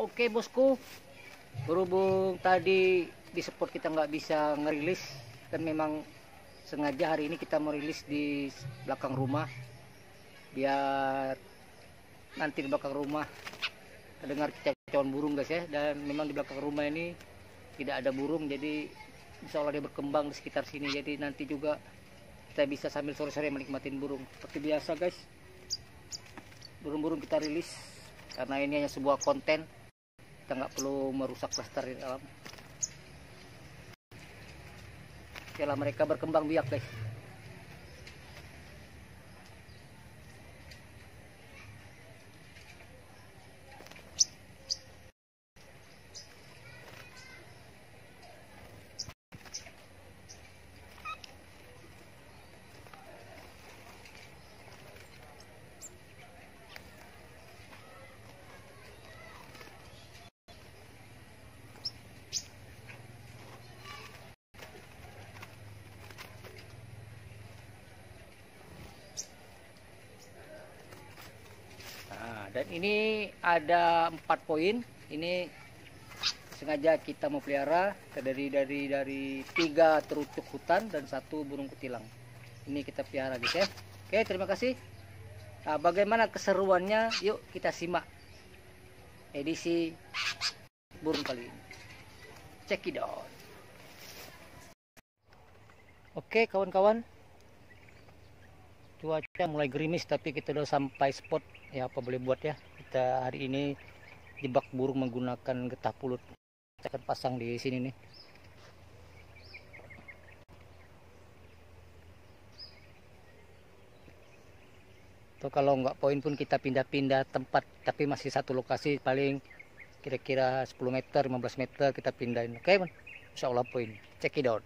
oke bosku berhubung tadi di support kita nggak bisa ngerilis dan memang sengaja hari ini kita mau rilis di belakang rumah biar nanti di belakang rumah terdengar kicauan burung guys ya dan memang di belakang rumah ini tidak ada burung jadi insya Allah dia berkembang di sekitar sini jadi nanti juga kita bisa sambil sore-sore menikmatin burung seperti biasa guys burung-burung kita rilis karena ini hanya sebuah konten kita nggak perlu merusak plaster di dalam. Kela mereka berkembang biak deh. Dan ini ada empat poin. Ini sengaja kita memelihara terdiri dari dari tiga terucuk hutan dan satu burung kutilang. Ini kita pelihara guys ya. Oke terima kasih. Nah, bagaimana keseruannya? Yuk kita simak edisi burung kali ini. Check it out. Oke kawan-kawan, cuaca mulai gerimis tapi kita udah sampai spot ya apa boleh buat ya kita hari ini jebak burung menggunakan getah pulut kita akan pasang di sini nih Tuh kalau nggak poin pun kita pindah-pindah tempat tapi masih satu lokasi paling kira-kira 10 meter 15 meter kita pindahin oke okay, man? insya Allah poin check it out